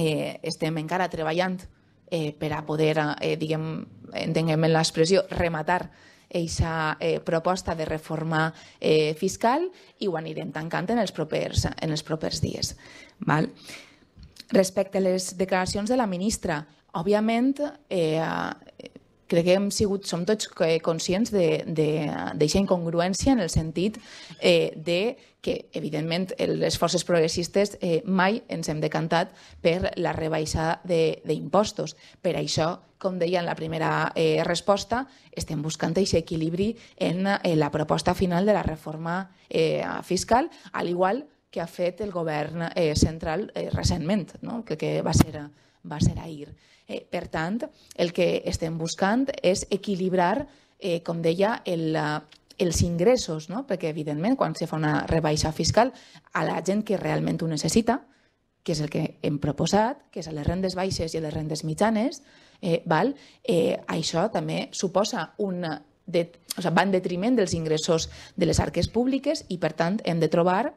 eh, estem encara treballant eh, per a poder, eh, diguem, entenguem en l'expressió, rematar eixa eh, proposta de reforma eh, fiscal i ho anirem tancant en els propers, en els propers dies. Val? Respecte a les declaracions de la ministra, òbviament eh, crec que hem sigut, som tots eh, conscients d'aquesta incongruència en el sentit eh, de que, evidentment, les forces progressistes eh, mai ens hem decantat per la rebaixa d'impostos. Per això, com deia en la primera eh, resposta, estem buscant aquest equilibri en, en eh, la proposta final de la reforma eh, fiscal, al igual que que ha fet el govern eh, central eh, recentment, no? que, que va ser va ser ahir. Eh, per tant, el que estem buscant és equilibrar, eh, com deia, el, els ingressos, no? perquè evidentment quan se fa una rebaixa fiscal a la gent que realment ho necessita, que és el que hem proposat, que és a les rendes baixes i a les rendes mitjanes, eh, val? Eh, això també suposa un de, o sigui, va en detriment dels ingressos de les arques públiques i, per tant, hem de trobar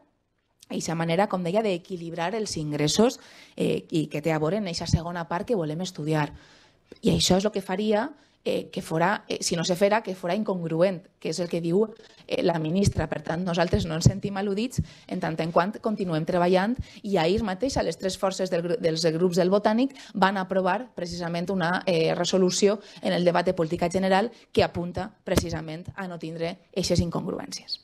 aquesta manera, com deia, d'equilibrar els ingressos eh, i que té a veure en aquesta segona part que volem estudiar. I això és el que faria eh, que fora, eh, si no se fera, que fora incongruent, que és el que diu eh, la ministra. Per tant, nosaltres no ens sentim al·ludits en tant en quant continuem treballant i ahir mateix les tres forces del, dels grups del Botànic van aprovar precisament una eh, resolució en el debat de política general que apunta precisament a no tindre aquestes incongruències.